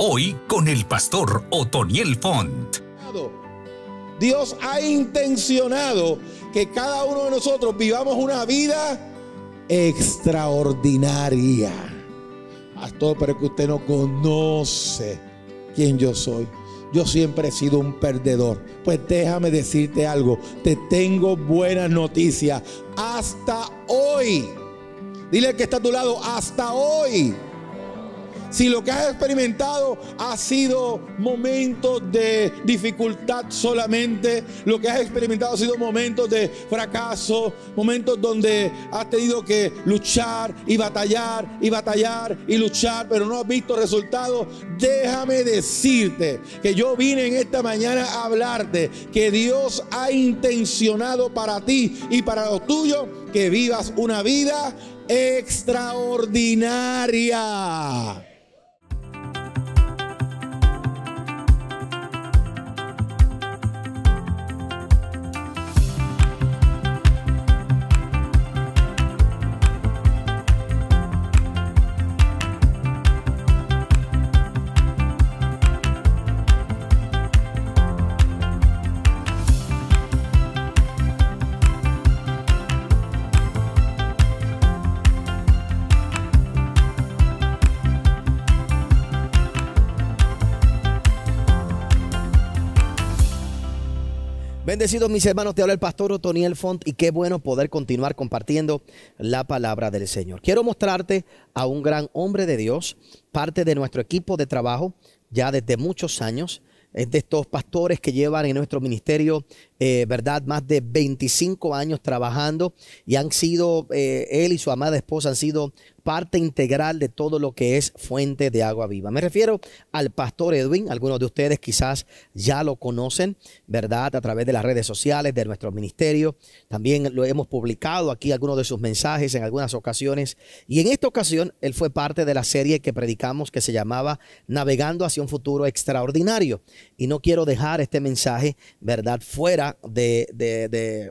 Hoy con el pastor Otoniel Font. Dios ha intencionado que cada uno de nosotros vivamos una vida extraordinaria. Pastor, pero que usted no conoce quién yo soy. Yo siempre he sido un perdedor. Pues déjame decirte algo. Te tengo buenas noticias. Hasta hoy. Dile que está a tu lado. Hasta hoy si lo que has experimentado ha sido momentos de dificultad solamente, lo que has experimentado ha sido momentos de fracaso, momentos donde has tenido que luchar y batallar y batallar y luchar, pero no has visto resultados, déjame decirte que yo vine en esta mañana a hablarte que Dios ha intencionado para ti y para los tuyos que vivas una vida extraordinaria. Bendecidos mis hermanos, te habla el pastor Otoniel Font y qué bueno poder continuar compartiendo la palabra del Señor. Quiero mostrarte a un gran hombre de Dios, parte de nuestro equipo de trabajo ya desde muchos años, de estos pastores que llevan en nuestro ministerio eh, ¿verdad? Más de 25 años trabajando y han sido, eh, él y su amada esposa han sido parte integral de todo lo que es fuente de agua viva. Me refiero al pastor Edwin, algunos de ustedes quizás ya lo conocen, ¿verdad? A través de las redes sociales, de nuestro ministerio. También lo hemos publicado aquí algunos de sus mensajes en algunas ocasiones. Y en esta ocasión, él fue parte de la serie que predicamos que se llamaba Navegando hacia un futuro extraordinario. Y no quiero dejar este mensaje, ¿verdad? Fuera de,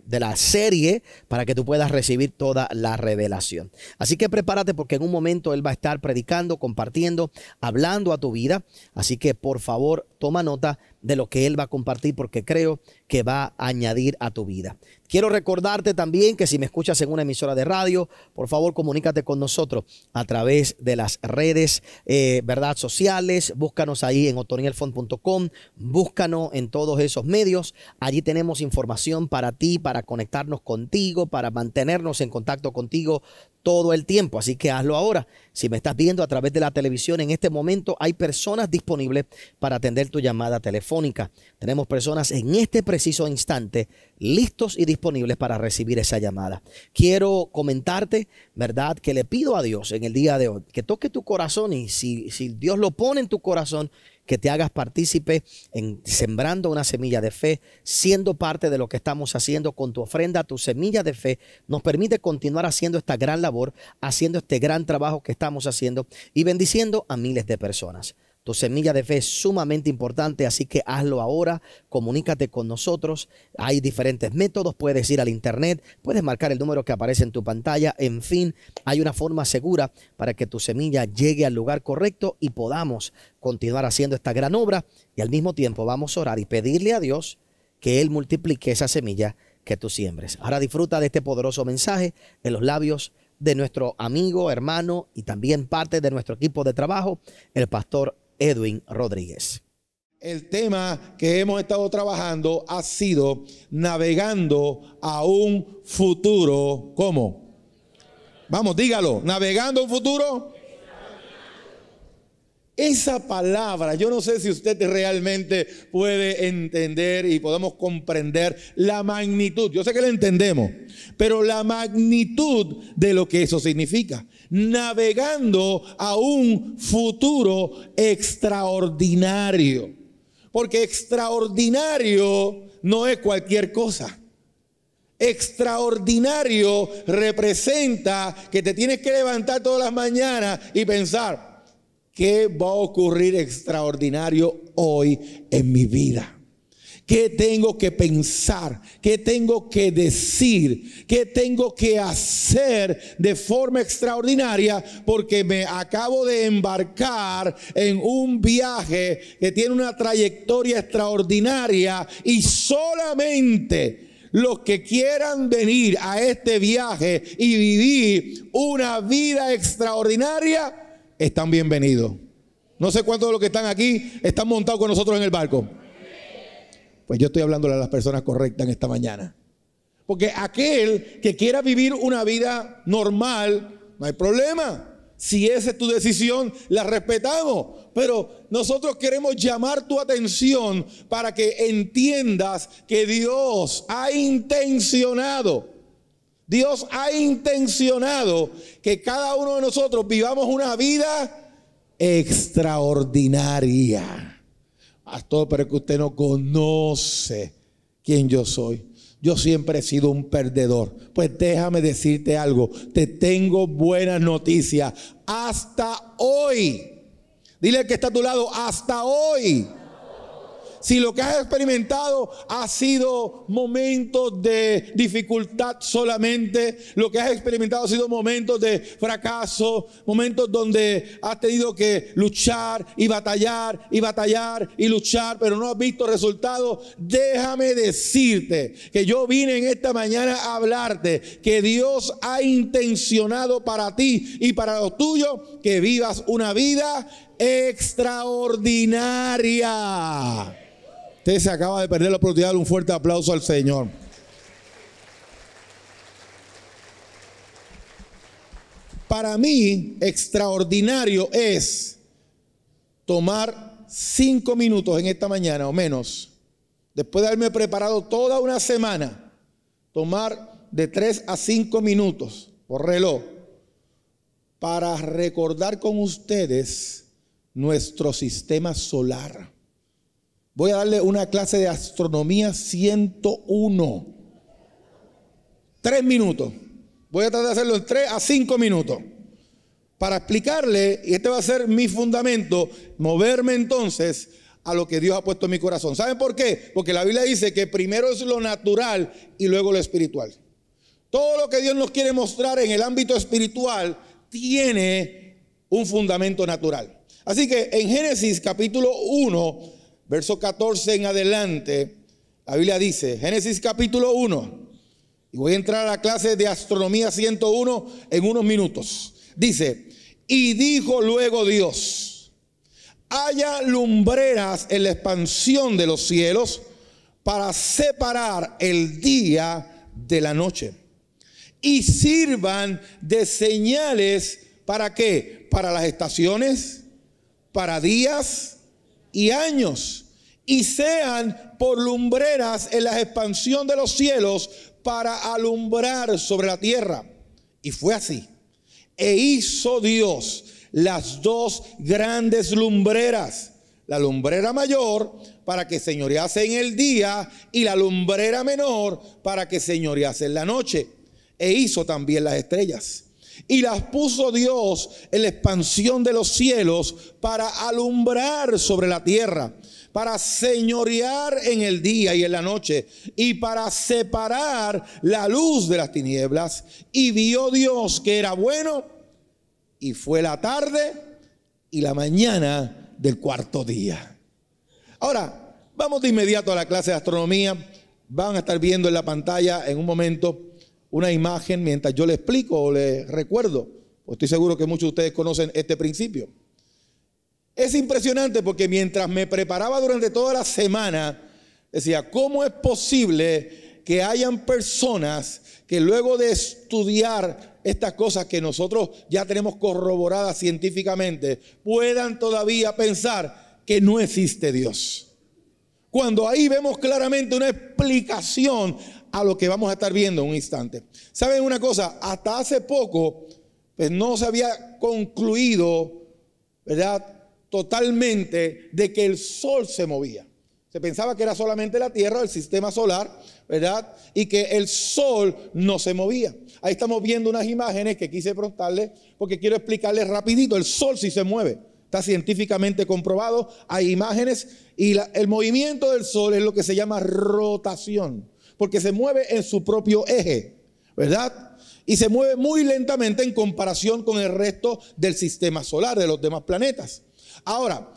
de, la serie para que tú puedas recibir toda la revelación. Así que prepárate porque en un momento Él va a estar predicando, compartiendo, hablando a tu vida. Así que por favor, toma nota de lo que Él va a compartir porque creo que va a añadir a tu vida. Quiero recordarte también que si me escuchas en una emisora de radio, por favor comunícate con nosotros a través de las redes, eh, ¿verdad? Sociales, búscanos ahí en otonielfond.com, búscanos en todos esos medios. Allí tenemos información para ti, para conectarnos contigo, para mantenernos en contacto contigo todo el tiempo, así que hazlo ahora. Si me estás viendo a través de la televisión, en este momento hay personas disponibles para atender tu llamada telefónica. Tenemos personas en este preciso instante listos y disponibles para recibir esa llamada. Quiero comentarte, ¿verdad? Que le pido a Dios en el día de hoy que toque tu corazón y si, si Dios lo pone en tu corazón, que te hagas partícipe en sembrando una semilla de fe, siendo parte de lo que estamos haciendo con tu ofrenda, tu semilla de fe, nos permite continuar haciendo esta gran labor, haciendo este gran trabajo que estamos haciendo y bendiciendo a miles de personas. Tu semilla de fe es sumamente importante, así que hazlo ahora, comunícate con nosotros. Hay diferentes métodos, puedes ir al internet, puedes marcar el número que aparece en tu pantalla, en fin, hay una forma segura para que tu semilla llegue al lugar correcto y podamos continuar haciendo esta gran obra y al mismo tiempo vamos a orar y pedirle a Dios que Él multiplique esa semilla que tú siembres. Ahora disfruta de este poderoso mensaje en los labios de nuestro amigo, hermano y también parte de nuestro equipo de trabajo, el pastor Edwin Rodríguez. El tema que hemos estado trabajando ha sido navegando a un futuro. ¿Cómo? Vamos, dígalo, navegando a un futuro esa palabra, yo no sé si usted realmente puede entender y podemos comprender la magnitud. Yo sé que la entendemos, pero la magnitud de lo que eso significa. Navegando a un futuro extraordinario. Porque extraordinario no es cualquier cosa extraordinario representa que te tienes que levantar todas las mañanas y pensar, ¿Qué va a ocurrir extraordinario hoy en mi vida? ¿Qué tengo que pensar? ¿Qué tengo que decir? ¿Qué tengo que hacer de forma extraordinaria? Porque me acabo de embarcar en un viaje que tiene una trayectoria extraordinaria y solamente los que quieran venir a este viaje y vivir una vida extraordinaria, están bienvenidos. No sé cuántos de los que están aquí están montados con nosotros en el barco. Pues yo estoy hablando a las personas correctas en esta mañana. Porque aquel que quiera vivir una vida normal, no hay problema. Si esa es tu decisión, la respetamos. Pero nosotros queremos llamar tu atención para que entiendas que Dios ha intencionado Dios ha intencionado que cada uno de nosotros vivamos una vida extraordinaria. Pastor, pero es que usted no conoce quién yo soy. Yo siempre he sido un perdedor. Pues déjame decirte algo. Te tengo buenas noticias. Hasta hoy. Dile que está a tu lado, hasta hoy si lo que has experimentado ha sido momentos de dificultad solamente, lo que has experimentado ha sido momentos de fracaso, momentos donde has tenido que luchar y batallar y batallar y luchar, pero no has visto resultados, déjame decirte que yo vine en esta mañana a hablarte que Dios ha intencionado para ti y para los tuyos que vivas una vida extraordinaria. Usted se acaba de perder la oportunidad de un fuerte aplauso al Señor. Para mí, extraordinario es tomar cinco minutos en esta mañana o menos, después de haberme preparado toda una semana, tomar de tres a cinco minutos por reloj para recordar con ustedes nuestro sistema solar. Voy a darle una clase de astronomía 101. Tres minutos. Voy a tratar de hacerlo en tres a cinco minutos. Para explicarle, y este va a ser mi fundamento, moverme entonces a lo que Dios ha puesto en mi corazón. ¿Saben por qué? Porque la Biblia dice que primero es lo natural y luego lo espiritual. Todo lo que Dios nos quiere mostrar en el ámbito espiritual tiene un fundamento natural. Así que en Génesis capítulo 1, verso 14 en adelante, la Biblia dice, Génesis capítulo 1, y voy a entrar a la clase de astronomía 101 en unos minutos. Dice, y dijo luego Dios, haya lumbreras en la expansión de los cielos para separar el día de la noche. Y sirvan de señales para qué? Para las estaciones, para días, y años y sean por lumbreras en la expansión de los cielos para alumbrar sobre la tierra. Y fue así. E hizo Dios las dos grandes lumbreras. La lumbrera mayor para que señorease en el día y la lumbrera menor para que señorease en la noche. E hizo también las estrellas y las puso Dios en la expansión de los cielos para alumbrar sobre la tierra, para señorear en el día y en la noche y para separar la luz de las tinieblas. Y vio Dios que era bueno y fue la tarde y la mañana del cuarto día. Ahora, vamos de inmediato a la clase de astronomía. Van a estar viendo en la pantalla en un momento una imagen mientras yo le explico o le recuerdo. Pues estoy seguro que muchos de ustedes conocen este principio. Es impresionante porque mientras me preparaba durante toda la semana, decía, ¿cómo es posible que hayan personas que luego de estudiar estas cosas que nosotros ya tenemos corroboradas científicamente, puedan todavía pensar que no existe Dios? Cuando ahí vemos claramente una explicación a lo que vamos a estar viendo en un instante. ¿Saben una cosa? Hasta hace poco, pues no se había concluido, ¿verdad? Totalmente de que el sol se movía. Se pensaba que era solamente la Tierra, el sistema solar, ¿verdad? Y que el sol no se movía. Ahí estamos viendo unas imágenes que quise preguntarles porque quiero explicarles rapidito. El sol sí se mueve. Está científicamente comprobado. Hay imágenes y el movimiento del sol es lo que se llama rotación porque se mueve en su propio eje, ¿verdad? Y se mueve muy lentamente en comparación con el resto del sistema solar, de los demás planetas. Ahora,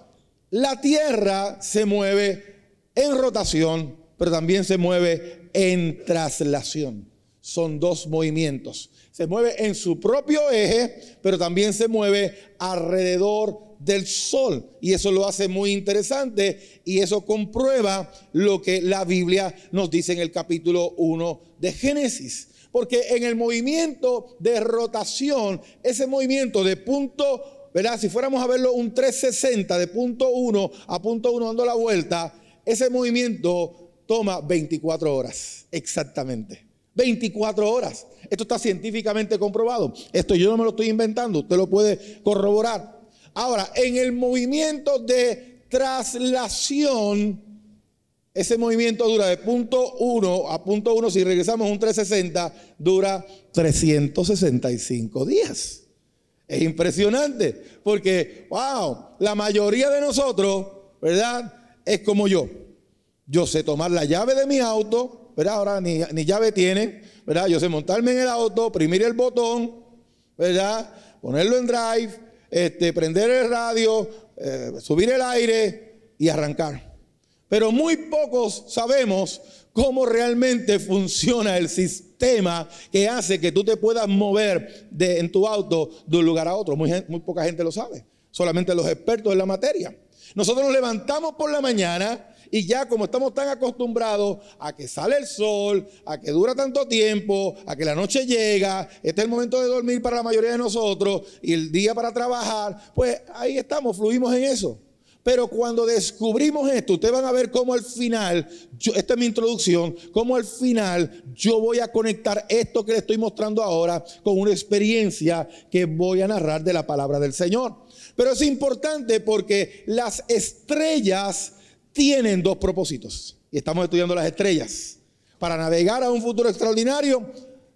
la Tierra se mueve en rotación, pero también se mueve en traslación. Son dos movimientos. Se mueve en su propio eje, pero también se mueve alrededor del sol. Y eso lo hace muy interesante y eso comprueba lo que la Biblia nos dice en el capítulo 1 de Génesis. Porque en el movimiento de rotación, ese movimiento de punto, ¿verdad? Si fuéramos a verlo un 360 de punto 1 a punto 1 dando la vuelta, ese movimiento toma 24 horas, exactamente. 24 horas. Esto está científicamente comprobado. Esto yo no me lo estoy inventando, usted lo puede corroborar. Ahora, en el movimiento de traslación, ese movimiento dura de punto 1 a punto 1, si regresamos un 360, dura 365 días. Es impresionante, porque, wow, la mayoría de nosotros, ¿verdad? Es como yo. Yo sé tomar la llave de mi auto, ¿verdad? Ahora ni, llave tiene, ¿verdad? Yo sé montarme en el auto, oprimir el botón, ¿verdad? Ponerlo en drive, este, prender el radio, eh, subir el aire y arrancar. Pero muy pocos sabemos cómo realmente funciona el sistema que hace que tú te puedas mover en tu auto de un lugar a otro. Muy, muy poca gente lo sabe, solamente los expertos en la materia. Nosotros nos levantamos por la mañana, y ya como estamos tan acostumbrados a que sale el sol, a que dura tanto tiempo, a que la noche llega, este es el momento de dormir para la mayoría de nosotros y el día para trabajar, pues ahí estamos, fluimos en eso. Pero cuando descubrimos esto, ustedes van a ver cómo al final, esta es mi introducción, cómo al final yo voy a conectar esto que les estoy mostrando ahora con una experiencia que voy a narrar de la palabra del Señor. Pero es importante porque las estrellas tienen dos propósitos. Y estamos estudiando las estrellas. Para navegar a un futuro extraordinario,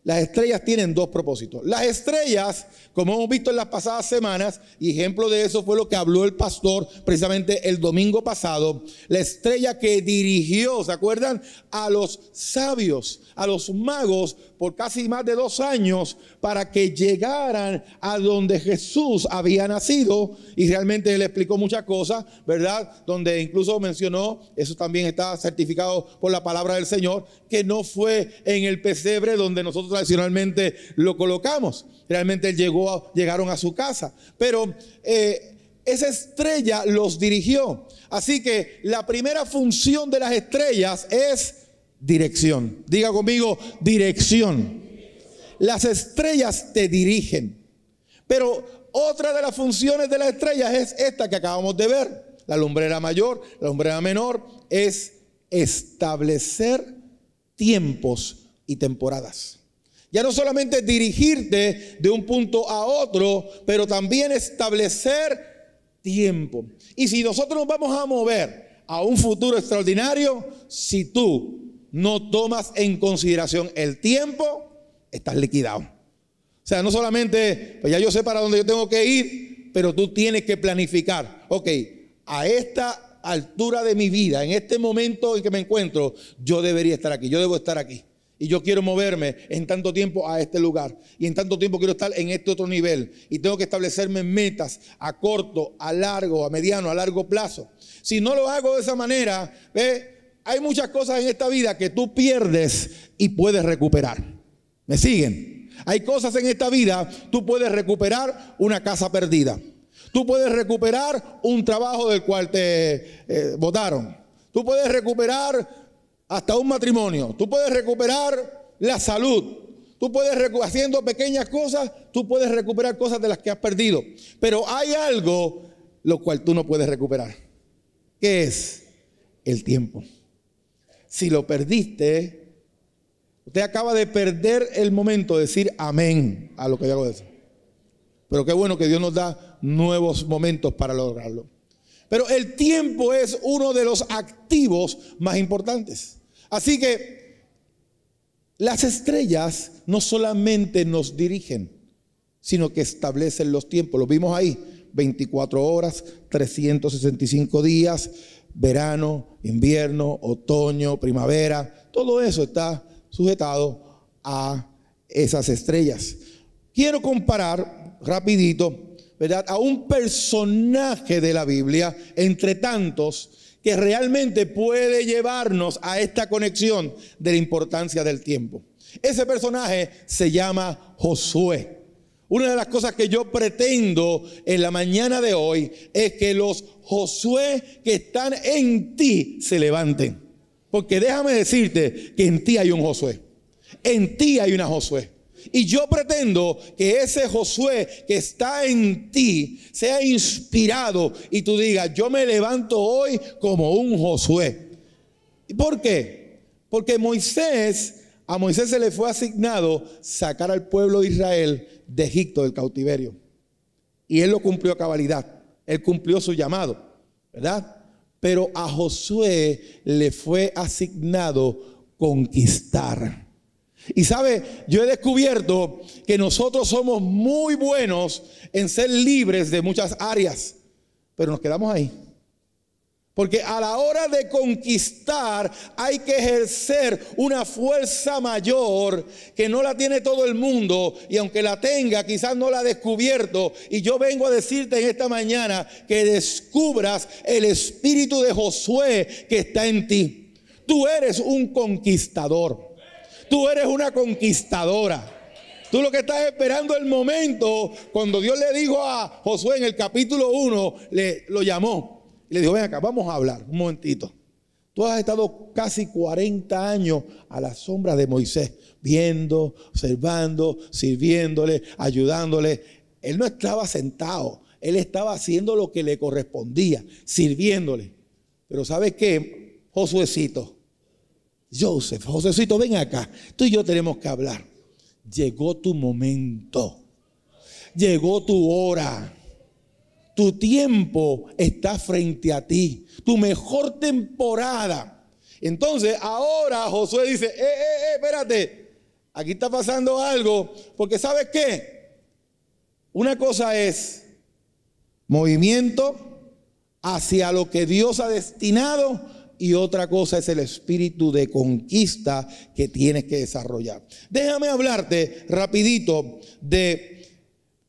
las estrellas tienen dos propósitos. Las estrellas, como hemos visto en las pasadas semanas, y ejemplo de eso fue lo que habló el pastor precisamente el domingo pasado, la estrella que dirigió, ¿se acuerdan? A los sabios, a los magos por casi más de dos años para que llegaran a donde Jesús había nacido y realmente él explicó muchas cosas, ¿verdad? Donde incluso mencionó, eso también está certificado por la palabra del Señor, que no fue en el pesebre donde nosotros tradicionalmente lo colocamos. Realmente llegó, llegaron a su casa. Pero eh, esa estrella los dirigió. Así que la primera función de las estrellas es dirección. Diga conmigo, dirección. Las estrellas te dirigen. Pero otra de las funciones de las estrellas es esta que acabamos de ver. La lumbrera mayor, la lumbrera menor, es establecer tiempos y temporadas. Ya no solamente dirigirte de un punto a otro, pero también establecer tiempo. Y si nosotros nos vamos a mover a un futuro extraordinario, si tú no tomas en consideración el tiempo, estás liquidado. O sea, no solamente, pues ya yo sé para dónde yo tengo que ir, pero tú tienes que planificar. Ok, a esta altura de mi vida, en este momento en que me encuentro, yo debería estar aquí, yo debo estar aquí. Y yo quiero moverme en tanto tiempo a este lugar. Y en tanto tiempo quiero estar en este otro nivel. Y tengo que establecerme metas a corto, a largo, a mediano, a largo plazo. Si no lo hago de esa manera, ¿ves? hay muchas cosas en esta vida que tú pierdes y puedes recuperar. ¿Me siguen? Hay cosas en esta vida, tú puedes recuperar una casa perdida. Tú puedes recuperar un trabajo del cual te eh, votaron. Tú puedes recuperar hasta un matrimonio. Tú puedes recuperar la salud. Tú puedes, haciendo pequeñas cosas, tú puedes recuperar cosas de las que has perdido. Pero hay algo lo cual tú no puedes recuperar. Que es? El tiempo si lo perdiste, usted acaba de perder el momento de decir amén a lo que yo hago de eso. Pero qué bueno que Dios nos da nuevos momentos para lograrlo. Pero el tiempo es uno de los activos más importantes. Así que las estrellas no solamente nos dirigen, sino que establecen los tiempos. Lo vimos ahí, 24 horas, 365 días, verano, invierno, otoño, primavera, todo eso está sujetado a esas estrellas. Quiero comparar rapidito, ¿verdad? A un personaje de la Biblia, entre tantos, que realmente puede llevarnos a esta conexión de la importancia del tiempo. Ese personaje se llama Josué. Una de las cosas que yo pretendo en la mañana de hoy es que los Josué que están en ti se levanten. Porque déjame decirte que en ti hay un Josué. En ti hay una Josué. Y yo pretendo que ese Josué que está en ti sea inspirado y tú digas, yo me levanto hoy como un Josué. ¿Por qué? Porque Moisés, a Moisés se le fue asignado sacar al pueblo de Israel de Egipto, del cautiverio. Y él lo cumplió a cabalidad. Él cumplió su llamado, ¿verdad? Pero a Josué le fue asignado conquistar. Y sabe, yo he descubierto que nosotros somos muy buenos en ser libres de muchas áreas, pero nos quedamos ahí. Porque a la hora de conquistar hay que ejercer una fuerza mayor que no la tiene todo el mundo y aunque la tenga quizás no la ha descubierto. Y yo vengo a decirte en esta mañana que descubras el espíritu de Josué que está en ti. Tú eres un conquistador. Tú eres una conquistadora. Tú lo que estás esperando el momento cuando Dios le dijo a Josué en el capítulo 1, le, lo llamó le dijo, ven acá, vamos a hablar un momentito. Tú has estado casi 40 años a la sombra de Moisés, viendo, observando, sirviéndole, ayudándole. Él no estaba sentado, él estaba haciendo lo que le correspondía, sirviéndole. Pero sabes qué? Josuecito, Joseph, Josuecito, ven acá, tú y yo tenemos que hablar. Llegó tu momento, llegó tu hora. Tu tiempo está frente a ti. Tu mejor temporada. Entonces, ahora Josué dice, eh, eh, eh, espérate. Aquí está pasando algo. Porque ¿sabes qué? Una cosa es movimiento hacia lo que Dios ha destinado y otra cosa es el espíritu de conquista que tienes que desarrollar. Déjame hablarte rapidito de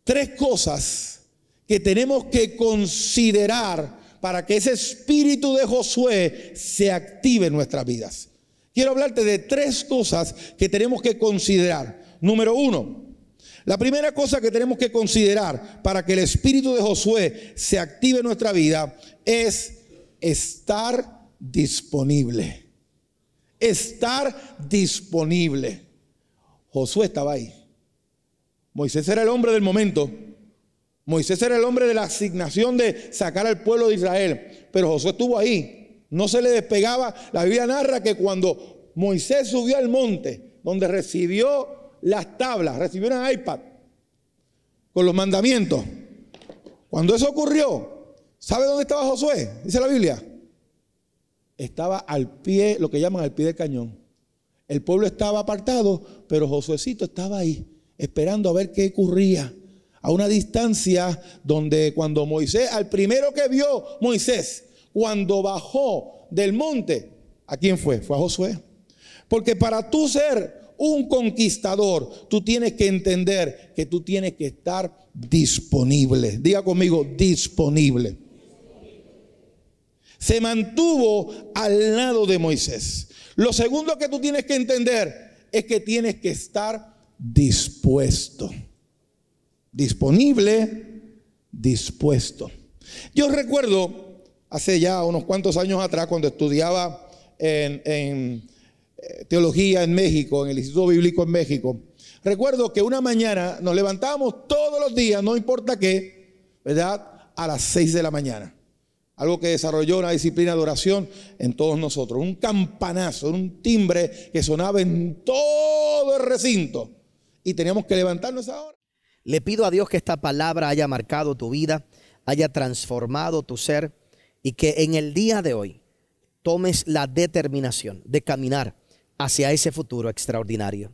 tres cosas que tenemos que considerar para que ese espíritu de Josué se active en nuestras vidas. Quiero hablarte de tres cosas que tenemos que considerar. Número uno, la primera cosa que tenemos que considerar para que el espíritu de Josué se active en nuestra vida es estar disponible. Estar disponible. Josué estaba ahí. Moisés era el hombre del momento. Moisés era el hombre de la asignación de sacar al pueblo de Israel, pero Josué estuvo ahí, no se le despegaba. La Biblia narra que cuando Moisés subió al monte, donde recibió las tablas, recibió un iPad con los mandamientos. Cuando eso ocurrió, ¿sabe dónde estaba Josué? Dice la Biblia. Estaba al pie, lo que llaman al pie del cañón. El pueblo estaba apartado, pero Josuecito estaba ahí, esperando a ver qué ocurría a una distancia donde cuando Moisés, al primero que vio Moisés, cuando bajó del monte, ¿a quién fue? Fue a Josué. Porque para tú ser un conquistador, tú tienes que entender que tú tienes que estar disponible. Diga conmigo, disponible. Se mantuvo al lado de Moisés. Lo segundo que tú tienes que entender es que tienes que estar dispuesto disponible, dispuesto. Yo recuerdo hace ya unos cuantos años atrás cuando estudiaba en, eh, teología en México, en el Instituto Bíblico en México. Recuerdo que una mañana nos levantábamos todos los días, no importa qué, ¿verdad? A las 6 de la mañana. Algo que desarrolló una disciplina de oración en todos nosotros. Un campanazo, un timbre que sonaba en todo el recinto. Y teníamos que levantarnos ahora. Le pido a Dios que esta palabra haya marcado tu vida, haya transformado tu ser y que en el día de hoy tomes la determinación de caminar hacia ese futuro extraordinario.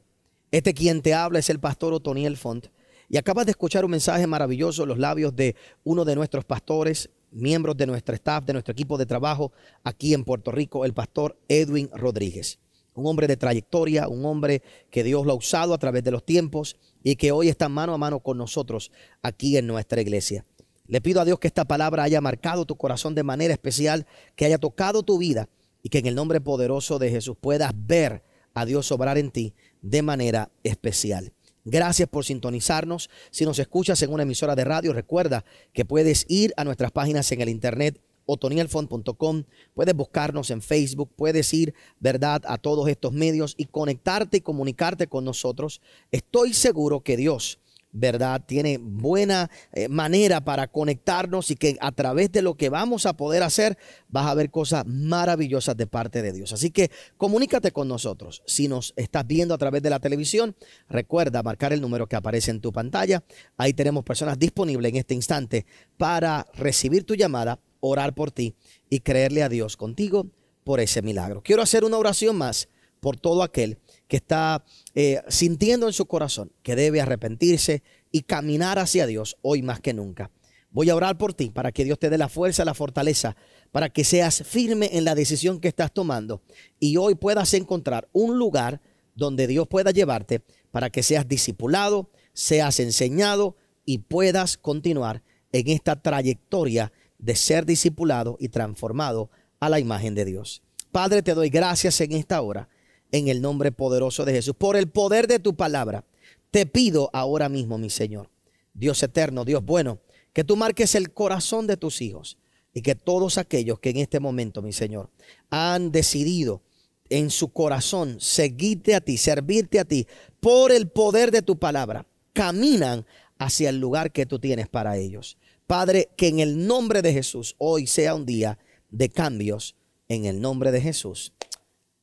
Este quien te habla es el pastor Otoniel Font y acabas de escuchar un mensaje maravilloso en los labios de uno de nuestros pastores, miembros de nuestro staff, de nuestro equipo de trabajo aquí en Puerto Rico, el pastor Edwin Rodríguez un hombre de trayectoria, un hombre que Dios lo ha usado a través de los tiempos y que hoy está mano a mano con nosotros aquí en nuestra iglesia. Le pido a Dios que esta palabra haya marcado tu corazón de manera especial, que haya tocado tu vida y que en el nombre poderoso de Jesús puedas ver a Dios obrar en ti de manera especial. Gracias por sintonizarnos. Si nos escuchas en una emisora de radio, recuerda que puedes ir a nuestras páginas en el internet otonielfont.com. Puedes buscarnos en Facebook, puedes ir, ¿verdad?, a todos estos medios y conectarte y comunicarte con nosotros. Estoy seguro que Dios, ¿verdad?, tiene buena eh, manera para conectarnos y que a través de lo que vamos a poder hacer, vas a ver cosas maravillosas de parte de Dios. Así que comunícate con nosotros. Si nos estás viendo a través de la televisión, recuerda marcar el número que aparece en tu pantalla. Ahí tenemos personas disponibles en este instante para recibir tu llamada orar por ti y creerle a Dios contigo por ese milagro. Quiero hacer una oración más por todo aquel que está eh, sintiendo en su corazón que debe arrepentirse y caminar hacia Dios hoy más que nunca. Voy a orar por ti para que Dios te dé la fuerza, la fortaleza, para que seas firme en la decisión que estás tomando y hoy puedas encontrar un lugar donde Dios pueda llevarte para que seas discipulado, seas enseñado y puedas continuar en esta trayectoria de ser discipulado y transformado a la imagen de Dios. Padre, te doy gracias en esta hora, en el nombre poderoso de Jesús, por el poder de tu palabra. Te pido ahora mismo, mi Señor, Dios eterno, Dios bueno, que tú marques el corazón de tus hijos y que todos aquellos que en este momento, mi Señor, han decidido en su corazón seguirte a ti, servirte a ti, por el poder de tu palabra, caminan hacia el lugar que tú tienes para ellos. Padre, que en el nombre de Jesús hoy sea un día de cambios en el nombre de Jesús.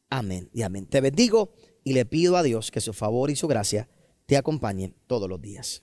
Amén y amén. Te bendigo y le pido a Dios que su favor y su gracia te acompañen todos los días.